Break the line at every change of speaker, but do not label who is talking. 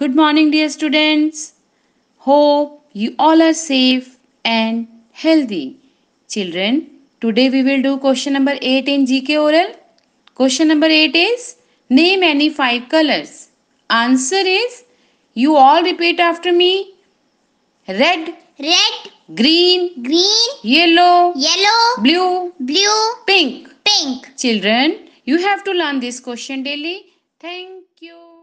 Good morning, dear students. Hope you all are safe and healthy. Children, today we will do question number 8 in GK Oral. Question number 8 is Name any five colors. Answer is You all repeat after me. Red. Red. Green. Green. Yellow. Yellow. Blue. Blue. Pink. Pink. Children, you have to learn this question daily.
Thank you.